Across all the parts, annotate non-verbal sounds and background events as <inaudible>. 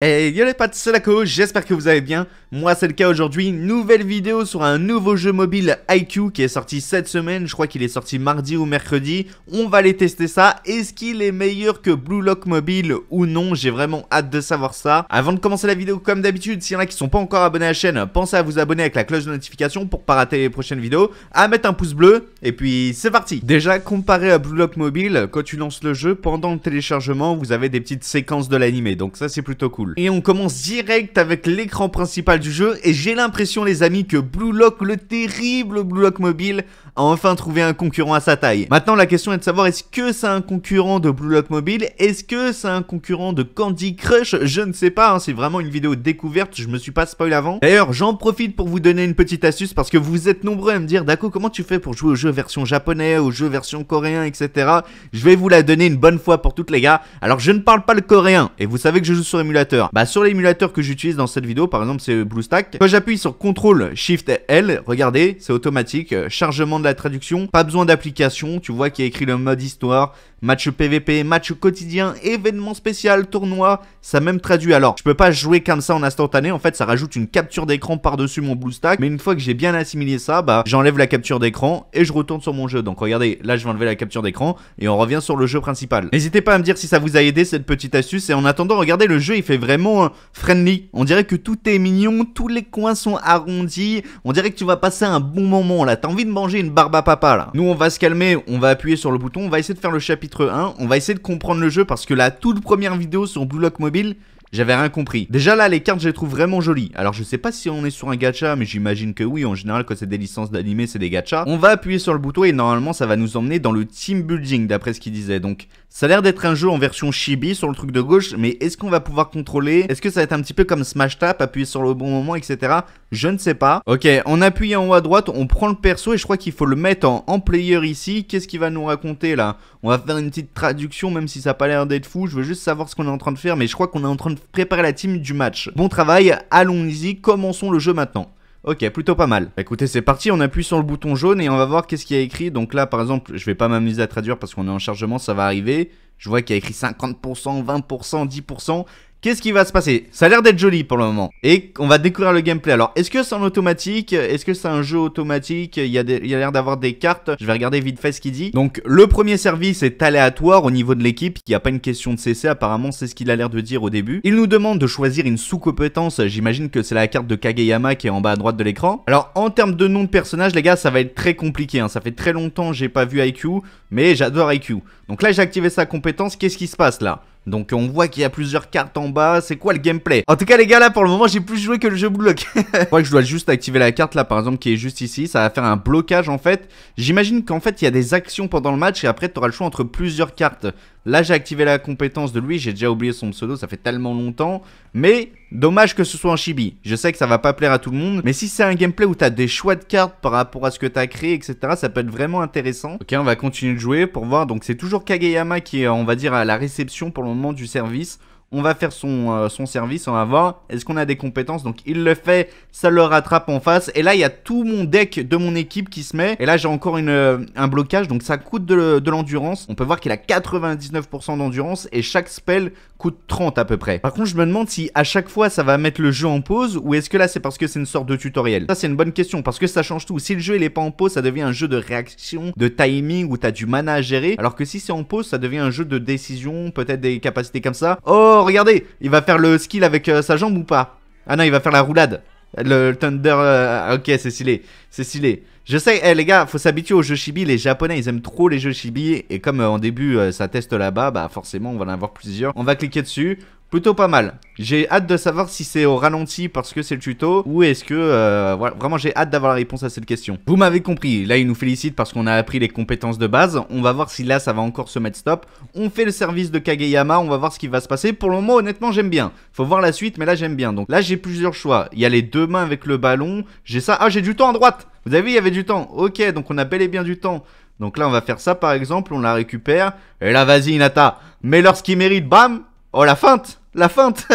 Hey yo les pattes, c'est Laco, j'espère que vous allez bien, moi c'est le cas aujourd'hui, nouvelle vidéo sur un nouveau jeu mobile IQ qui est sorti cette semaine, je crois qu'il est sorti mardi ou mercredi, on va aller tester ça, est-ce qu'il est meilleur que Blue Lock Mobile ou non, j'ai vraiment hâte de savoir ça. Avant de commencer la vidéo comme d'habitude, s'il y en a qui sont pas encore abonnés à la chaîne, pensez à vous abonner avec la cloche de notification pour pas rater les prochaines vidéos, à mettre un pouce bleu, et puis c'est parti Déjà comparé à Blue Lock Mobile, quand tu lances le jeu, pendant le téléchargement vous avez des petites séquences de l'animé, donc ça c'est plutôt cool. Et on commence direct avec l'écran principal du jeu et j'ai l'impression les amis que Blue Lock le terrible Blue Lock mobile enfin trouver un concurrent à sa taille. Maintenant, la question est de savoir est-ce que c'est un concurrent de Blue Lock Mobile Est-ce que c'est un concurrent de Candy Crush Je ne sais pas, hein, c'est vraiment une vidéo découverte, je me suis pas spoil avant. D'ailleurs, j'en profite pour vous donner une petite astuce parce que vous êtes nombreux à me dire Dako, comment tu fais pour jouer aux jeux version japonais, aux jeux version coréen, etc. Je vais vous la donner une bonne fois pour toutes les gars. Alors, je ne parle pas le coréen et vous savez que je joue sur émulateur. Bah, sur l'émulateur que j'utilise dans cette vidéo, par exemple, c'est Stack. Quand j'appuie sur CTRL, SHIFT, L, regardez, c'est automatique, euh, chargement de la traduction, pas besoin d'application, tu vois qui a écrit le mode histoire, Match PVP, match quotidien, événement spécial, tournoi, ça même traduit. Alors, je peux pas jouer comme ça en instantané, en fait, ça rajoute une capture d'écran par-dessus mon stack Mais une fois que j'ai bien assimilé ça, bah, j'enlève la capture d'écran et je retourne sur mon jeu. Donc, regardez, là, je vais enlever la capture d'écran et on revient sur le jeu principal. N'hésitez pas à me dire si ça vous a aidé cette petite astuce. Et en attendant, regardez, le jeu, il fait vraiment euh, friendly. On dirait que tout est mignon, tous les coins sont arrondis. On dirait que tu vas passer un bon moment là. T'as envie de manger une barbe à papa là. Nous, on va se calmer, on va appuyer sur le bouton, on va essayer de faire le chapitre 1. On va essayer de comprendre le jeu parce que la toute première vidéo sur Blue Lock Mobile, j'avais rien compris. Déjà là, les cartes, je les trouve vraiment jolies. Alors je sais pas si on est sur un gacha, mais j'imagine que oui. En général, quand c'est des licences d'animé, c'est des gachas. On va appuyer sur le bouton et normalement, ça va nous emmener dans le team building, d'après ce qu'il disait. Donc ça a l'air d'être un jeu en version chibi sur le truc de gauche, mais est-ce qu'on va pouvoir contrôler Est-ce que ça va être un petit peu comme Smash Tap, appuyer sur le bon moment, etc. Je ne sais pas. Ok, en appuyant en haut à droite, on prend le perso et je crois qu'il faut le mettre en, player ici. Qu'est-ce qu'il va nous raconter là On va faire une petite traduction, même si ça n'a pas l'air d'être fou. Je veux juste savoir ce qu'on est en train de faire, mais je crois qu'on est en train de préparer la team du match. Bon travail, allons-y, commençons le jeu maintenant. Ok, plutôt pas mal. Écoutez, c'est parti, on appuie sur le bouton jaune et on va voir qu'est-ce qu'il y a écrit. Donc là, par exemple, je vais pas m'amuser à traduire parce qu'on est en chargement, ça va arriver. Je vois qu'il y a écrit 50%, 20%, 10%. Qu'est-ce qui va se passer Ça a l'air d'être joli pour le moment. Et on va découvrir le gameplay. Alors, est-ce que c'est en automatique Est-ce que c'est un jeu automatique Il y a, l'air d'avoir des cartes. Je vais regarder vite fait ce qu'il dit. Donc, le premier service est aléatoire au niveau de l'équipe. Il n'y a pas une question de CC. Apparemment, c'est ce qu'il a l'air de dire au début. Il nous demande de choisir une sous-compétence. J'imagine que c'est la carte de Kageyama qui est en bas à droite de l'écran. Alors, en termes de nom de personnage, les gars, ça va être très compliqué. Hein. Ça fait très longtemps que j'ai pas vu IQ, mais j'adore IQ. Donc là, j'ai activé sa compétence. Qu'est-ce qui se passe là donc on voit qu'il y a plusieurs cartes en bas, c'est quoi le gameplay En tout cas les gars là pour le moment j'ai plus joué que le jeu bloque. <laughs> je crois que je dois juste activer la carte là par exemple qui est juste ici, ça va faire un blocage en fait. J'imagine qu'en fait il y a des actions pendant le match et après tu auras le choix entre plusieurs cartes. Là, j'ai activé la compétence de lui. J'ai déjà oublié son pseudo, ça fait tellement longtemps. Mais dommage que ce soit en chibi. Je sais que ça va pas plaire à tout le monde. Mais si c'est un gameplay où t'as des choix de cartes par rapport à ce que t'as créé, etc., ça peut être vraiment intéressant. Ok, on va continuer de jouer pour voir. Donc, c'est toujours Kageyama qui est, on va dire, à la réception pour le moment du service on va faire son, euh, son service, on va voir, est-ce qu'on a des compétences Donc il le fait, ça le rattrape en face, et là il y a tout mon deck de mon équipe qui se met, et là j'ai encore une, euh, un blocage, donc ça coûte de, l'endurance, on peut voir qu'il a 99% d'endurance, et chaque spell coûte 30 à peu près. Par contre je me demande si à chaque fois ça va mettre le jeu en pause, ou est-ce que là c'est parce que c'est une sorte de tutoriel Ça c'est une bonne question, parce que ça change tout, si le jeu il est pas en pause, ça devient un jeu de réaction, de timing, où t'as du mana à gérer, alors que si c'est en pause, ça devient un jeu de décision, peut-être des capacités comme ça. Oh Oh, regardez, il va faire le skill avec euh, sa jambe ou pas Ah non, il va faire la roulade. Le, Thunder. Euh, ok, c'est stylé. C'est stylé. Je sais, eh, les gars, faut s'habituer aux jeux chibi. Les japonais, ils aiment trop les jeux chibi. Et comme euh, en début, ça teste là-bas, bah forcément, on va en avoir plusieurs. On va cliquer dessus plutôt pas mal. J'ai hâte de savoir si c'est au ralenti parce que c'est le tuto ou est-ce que... Euh, voilà, vraiment j'ai hâte d'avoir la réponse à cette question. Vous m'avez compris, là il nous félicite parce qu'on a appris les compétences de base. On va voir si là ça va encore se mettre stop. On fait le service de Kageyama, on va voir ce qui va se passer. Pour le moment honnêtement j'aime bien. Faut voir la suite mais là j'aime bien. Donc là j'ai plusieurs choix. Il y a les deux mains avec le ballon. J'ai ça. Ah j'ai du temps à droite Vous avez vu il y avait du temps. Ok donc on a bel et bien du temps. Donc là on va faire ça par exemple, on la récupère. Et là vas-y Inata, mais lorsqu'il mérite bam Oh la feinte la feinte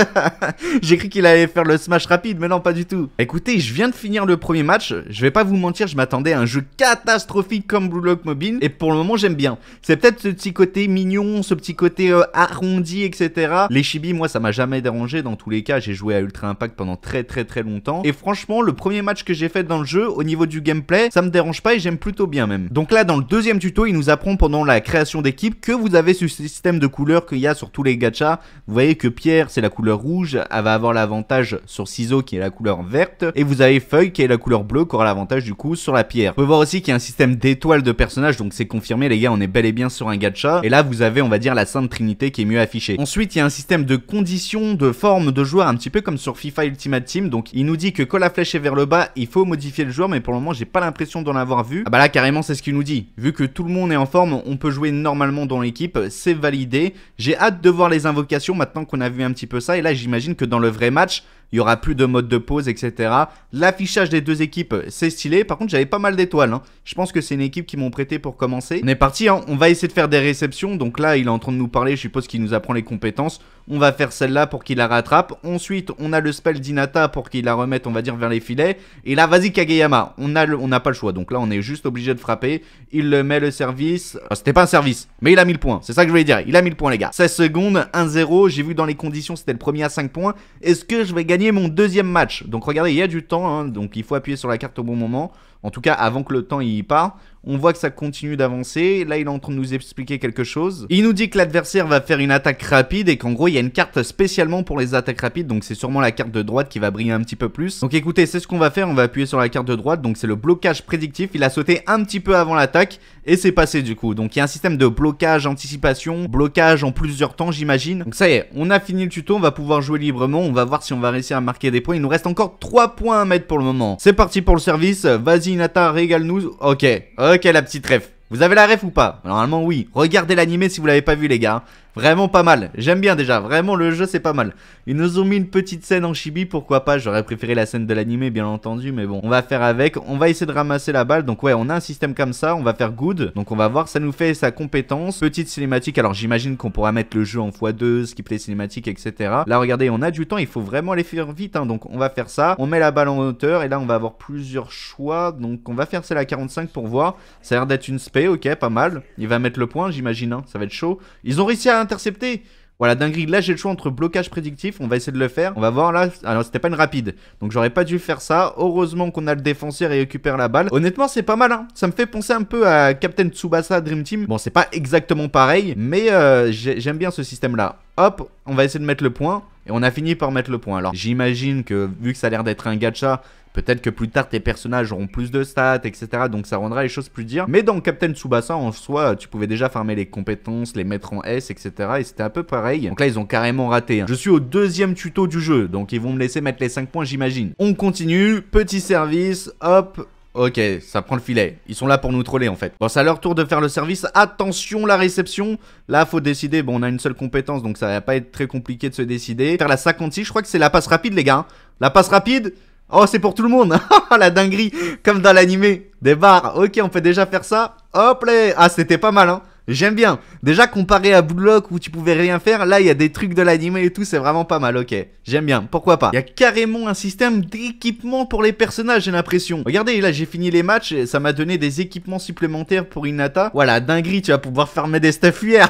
<laughs> J'ai cru qu'il allait faire le smash rapide, mais non, pas du tout. Écoutez, je viens de finir le premier match. Je vais pas vous mentir, je m'attendais à un jeu catastrophique comme Blue Lock Mobile. Et pour le moment, j'aime bien. C'est peut-être ce petit côté mignon, ce petit côté euh, arrondi, etc. Les chibis moi, ça m'a jamais dérangé. Dans tous les cas, j'ai joué à Ultra Impact pendant très très très longtemps. Et franchement, le premier match que j'ai fait dans le jeu, au niveau du gameplay, ça me dérange pas et j'aime plutôt bien même. Donc là, dans le deuxième tuto, il nous apprend pendant la création d'équipe que vous avez ce système de couleurs qu'il y a sur tous les gachas. Vous voyez que pierre, c'est la couleur rouge, elle va avoir l'avantage sur ciseau qui est la couleur verte, et vous avez feuille qui est la couleur bleue qui aura l'avantage du coup sur la pierre. On peut voir aussi qu'il y a un système d'étoiles de personnages, donc c'est confirmé les gars, on est bel et bien sur un gacha, et là vous avez on va dire la Sainte Trinité qui est mieux affichée. Ensuite il y a un système de conditions, de forme de joueur, un petit peu comme sur FIFA Ultimate Team, donc il nous dit que quand la flèche est vers le bas, il faut modifier le joueur, mais pour le moment j'ai pas l'impression d'en avoir vu. Ah bah là carrément c'est ce qu'il nous dit, vu que tout le monde est en forme, on peut jouer normalement dans l'équipe, c'est validé. J'ai hâte de voir les invocations maintenant qu'on a vu un petit peu ça. Et là, j'imagine que dans le vrai match, il y aura plus de mode de pause, etc. L'affichage des deux équipes, c'est stylé. Par contre, j'avais pas mal d'étoiles. Hein. Je pense que c'est une équipe qui m'ont prêté pour commencer. On est parti, hein. on va essayer de faire des réceptions. Donc là, il est en train de nous parler, je suppose qu'il nous apprend les compétences. On va faire celle-là pour qu'il la rattrape. Ensuite, on a le spell d'Inata pour qu'il la remette, on va dire, vers les filets. Et là, vas-y Kageyama, on n'a pas le choix. Donc là, on est juste obligé de frapper. Il le met le service. Ah, c'était pas un service, mais il a mis le points. C'est ça que je voulais dire. Il a le points, les gars. 16 secondes, 1-0. J'ai vu dans les conditions, c'était le premier à 5 points. Est-ce que je vais gagner mon deuxième match. Donc regardez, il y a du temps, hein, donc il faut appuyer sur la carte au bon moment en tout cas avant que le temps y part. On voit que ça continue d'avancer. Là, il est en train de nous expliquer quelque chose. Il nous dit que l'adversaire va faire une attaque rapide et qu'en gros, il y a une carte spécialement pour les attaques rapides. Donc, c'est sûrement la carte de droite qui va briller un petit peu plus. Donc, écoutez, c'est ce qu'on va faire. On va appuyer sur la carte de droite. Donc, c'est le blocage prédictif. Il a sauté un petit peu avant l'attaque et c'est passé du coup. Donc, il y a un système de blocage, anticipation, blocage en plusieurs temps, j'imagine. Donc, ça y est, on a fini le tuto. On va pouvoir jouer librement. On va voir si on va réussir à marquer des points. Il nous reste encore 3 points à mettre pour le moment. C'est parti pour le service. Vas-y, Nata régale-nous. Ok, ok la petite rêve vous avez la ref ou pas Normalement oui. Regardez l'animé si vous l'avez pas vu les gars. Vraiment pas mal. J'aime bien déjà. Vraiment le jeu c'est pas mal. Ils nous ont mis une petite scène en chibi, pourquoi pas. J'aurais préféré la scène de l'animé bien entendu, mais bon, on va faire avec. On va essayer de ramasser la balle. Donc ouais, on a un système comme ça. On va faire good. Donc on va voir. Ça nous fait sa compétence. Petite cinématique. Alors j'imagine qu'on pourra mettre le jeu en x2, skip les cinématiques, etc. Là regardez, on a du temps. Il faut vraiment aller faire vite. Hein. Donc on va faire ça. On met la balle en hauteur et là on va avoir plusieurs choix. Donc on va faire celle à 45 pour voir. Ça a l'air d'être une space ok, pas mal. Il va mettre le point, j'imagine. Hein. Ça va être chaud. Ils ont réussi à intercepter. Voilà, dinguerie. Là, j'ai le choix entre blocage prédictif. On va essayer de le faire. On va voir là. Alors, c'était pas une rapide. Donc, j'aurais pas dû faire ça. Heureusement qu'on a le défenseur et récupère la balle. Honnêtement, c'est pas mal. Hein. Ça me fait penser un peu à Captain Tsubasa Dream Team. Bon, c'est pas exactement pareil. Mais euh, j'aime bien ce système là. Hop, on va essayer de mettre le point. Et on a fini par mettre le point. Alors j'imagine que vu que ça a l'air d'être un gacha, Peut-être que plus tard tes personnages auront plus de stats, etc. Donc ça rendra les choses plus dures. Mais dans Captain Tsubasa en soi, tu pouvais déjà farmer les compétences, les mettre en S, etc. Et c'était un peu pareil. Donc là, ils ont carrément raté. Hein. Je suis au deuxième tuto du jeu, donc ils vont me laisser mettre les 5 points, j'imagine. On continue, petit service, hop, Ok, ça prend le filet. Ils sont là pour nous troller en fait. Bon, c'est à leur tour de faire le service. Attention, la réception. Là, faut décider. Bon, on a une seule compétence, donc ça va pas être très compliqué de se décider. Faire la 56, je crois que c'est la passe rapide, les gars. La passe rapide Oh, c'est pour tout le monde <laughs> La dinguerie Comme dans l'animé. Des barres. Ok, on peut déjà faire ça. Hop là Ah, c'était pas mal, hein J'aime bien. Déjà comparé à Block où tu pouvais rien faire, là il y a des trucs de l'anime et tout, c'est vraiment pas mal, ok. J'aime bien, pourquoi pas. Il y a carrément un système d'équipement pour les personnages, j'ai l'impression. Regardez, là j'ai fini les matchs, ça m'a donné des équipements supplémentaires pour Inata. Voilà, dinguerie, tu vas pouvoir fermer des hier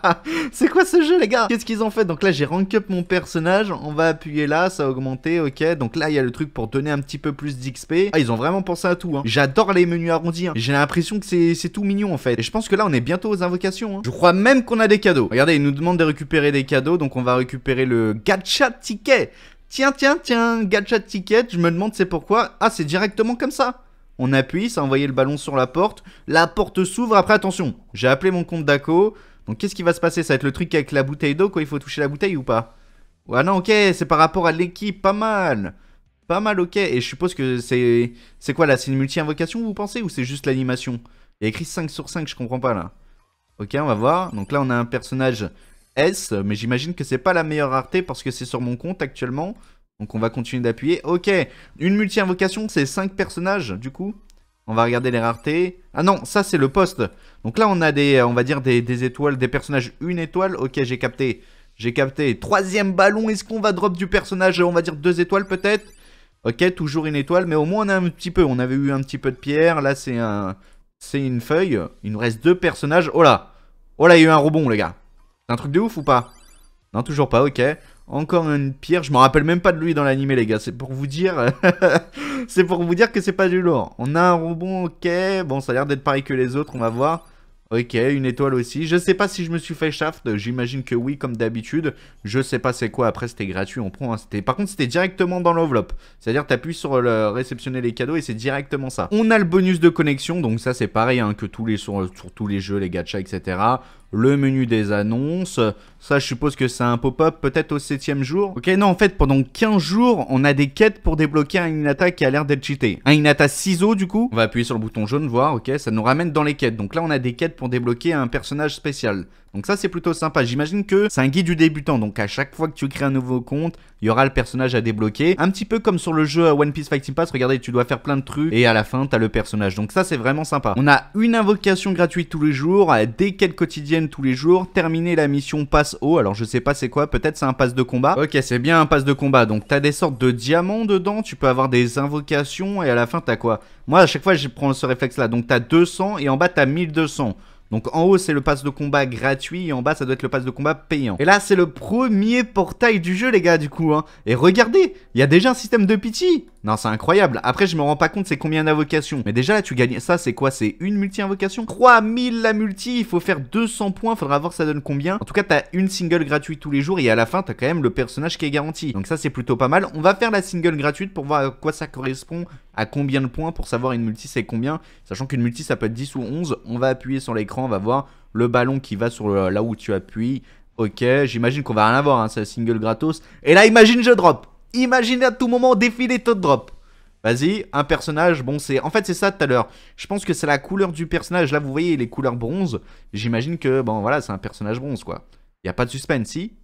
<laughs> c'est quoi ce jeu les gars Qu'est-ce qu'ils ont fait Donc là j'ai rank up mon personnage, on va appuyer là, ça a augmenté, ok. Donc là il y a le truc pour donner un petit peu plus d'XP. Ah ils ont vraiment pensé à tout, hein. J'adore les menus arrondis, hein. j'ai l'impression que c'est tout mignon en fait. Et je pense que là on est bientôt invocations. Hein. Je crois même qu'on a des cadeaux. Regardez, il nous demande de récupérer des cadeaux, donc on va récupérer le gacha ticket. Tiens, tiens, tiens, gacha ticket, je me demande c'est pourquoi. Ah, c'est directement comme ça. On appuie, ça a envoyé le ballon sur la porte. La porte s'ouvre, après attention, j'ai appelé mon compte d'Aco. Donc qu'est-ce qui va se passer Ça va être le truc avec la bouteille d'eau, quoi, il faut toucher la bouteille ou pas Ouais, non, ok, c'est par rapport à l'équipe, pas mal pas mal, ok. Et je suppose que c'est. C'est quoi là C'est une multi-invocation, vous pensez Ou c'est juste l'animation Il a écrit 5 sur 5, je comprends pas là. Ok, on va voir. Donc là, on a un personnage S, mais j'imagine que c'est pas la meilleure rareté parce que c'est sur mon compte actuellement. Donc on va continuer d'appuyer. Ok, une multi-invocation, c'est 5 personnages du coup. On va regarder les raretés. Ah non, ça c'est le poste. Donc là, on a des, on va dire des, étoiles, des personnages une étoile. Ok, j'ai capté. J'ai capté. Troisième ballon, est-ce qu'on va drop du personnage On va dire deux étoiles peut-être Ok, toujours une étoile, mais au moins on a un petit peu. On avait eu un petit peu de pierre. Là, c'est un, c'est une feuille. Il nous reste deux personnages. Oh là Oh là, il y a eu un rebond, les gars. C'est un truc de ouf ou pas Non, toujours pas, ok. Encore une pierre, je m'en rappelle même pas de lui dans l'animé, les gars. C'est pour vous dire... <laughs> c'est pour vous dire que c'est pas du lourd. On a un rebond, ok. Bon, ça a l'air d'être pareil que les autres, on va voir. Ok, une étoile aussi. Je sais pas si je me suis fait shaft, j'imagine que oui, comme d'habitude. Je sais pas c'est quoi, après c'était gratuit, on prend. Par contre, c'était directement dans l'enveloppe. C'est-à-dire, tu appuies sur le réceptionner les cadeaux et c'est directement ça. On a le bonus de connexion, donc ça c'est pareil hein, que tous les, sur, sur tous les jeux, les gachas, etc le menu des annonces. Ça, je suppose que c'est un pop-up peut-être au septième jour. Ok, non, en fait, pendant 15 jours, on a des quêtes pour débloquer un Inata qui a l'air d'être cheaté. Un Inata ciseau, du coup. On va appuyer sur le bouton jaune, voir, ok, ça nous ramène dans les quêtes. Donc là, on a des quêtes pour débloquer un personnage spécial. Donc ça c'est plutôt sympa. J'imagine que c'est un guide du débutant. Donc à chaque fois que tu crées un nouveau compte, il y aura le personnage à débloquer. Un petit peu comme sur le jeu One Piece Fighting Pass. Regardez, tu dois faire plein de trucs et à la fin t'as le personnage. Donc ça c'est vraiment sympa. On a une invocation gratuite tous les jours, des quêtes quotidiennes tous les jours, terminer la mission passe haut. Alors je sais pas c'est quoi, peut-être c'est un pass de combat. Ok c'est bien un pass de combat. Donc t'as des sortes de diamants dedans, tu peux avoir des invocations et à la fin t'as quoi Moi à chaque fois je prends ce réflexe là. Donc t'as 200 et en bas t'as 1200. Donc en haut c'est le pass de combat gratuit et en bas ça doit être le pass de combat payant. Et là c'est le premier portail du jeu les gars du coup. Hein. Et regardez, il y a déjà un système de pitié. Non c'est incroyable. Après je me rends pas compte c'est combien d'invocations. Mais déjà là tu gagnes ça c'est quoi C'est une multi-invocation 3000 la multi, il faut faire 200 points, faudra voir ça donne combien. En tout cas t'as une single gratuite tous les jours et à la fin t'as quand même le personnage qui est garanti. Donc ça c'est plutôt pas mal. On va faire la single gratuite pour voir à quoi ça correspond à combien de points pour savoir une multi c'est combien, sachant qu'une multi ça peut être 10 ou 11, on va appuyer sur l'écran, on va voir le ballon qui va sur là où tu appuies. Ok, j'imagine qu'on va rien avoir, hein, c'est single gratos. Et là, imagine je drop. Imagine à tout moment défiler taux de drop. Vas-y, un personnage, bon c'est... En fait c'est ça tout à l'heure, je pense que c'est la couleur du personnage, là vous voyez les couleurs bronze, j'imagine que, bon voilà, c'est un personnage bronze quoi. Il y a pas de suspense, si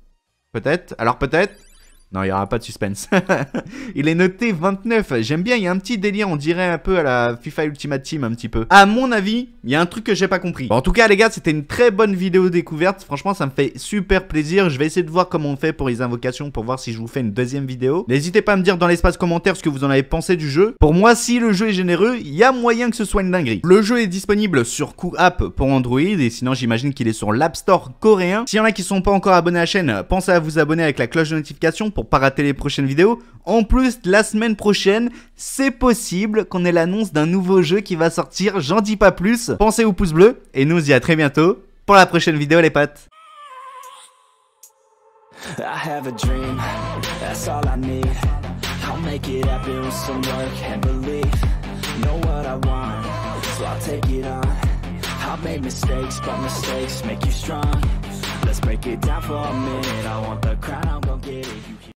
Peut-être, alors peut-être, non, il n'y aura pas de suspense. <laughs> il est noté 29. J'aime bien, il y a un petit délire, on dirait un peu à la FIFA Ultimate Team, un petit peu. À mon avis, il y a un truc que j'ai pas compris. en tout cas, les gars, c'était une très bonne vidéo découverte. Franchement, ça me fait super plaisir. Je vais essayer de voir comment on fait pour les invocations, pour voir si je vous fais une deuxième vidéo. N'hésitez pas à me dire dans l'espace commentaire ce que vous en avez pensé du jeu. Pour moi, si le jeu est généreux, il y a moyen que ce soit une dinguerie. Le jeu est disponible sur App pour Android, et sinon, j'imagine qu'il est sur l'App Store coréen. S'il y en a qui sont pas encore abonnés à la chaîne, pensez à vous abonner avec la cloche de notification pour pas rater les prochaines vidéos. En plus, la semaine prochaine, c'est possible qu'on ait l'annonce d'un nouveau jeu qui va sortir, j'en dis pas plus. Pensez au pouce bleu et nous y à très bientôt pour la prochaine vidéo les potes. Let's break it down for a minute I want the crown, I'm gon' get it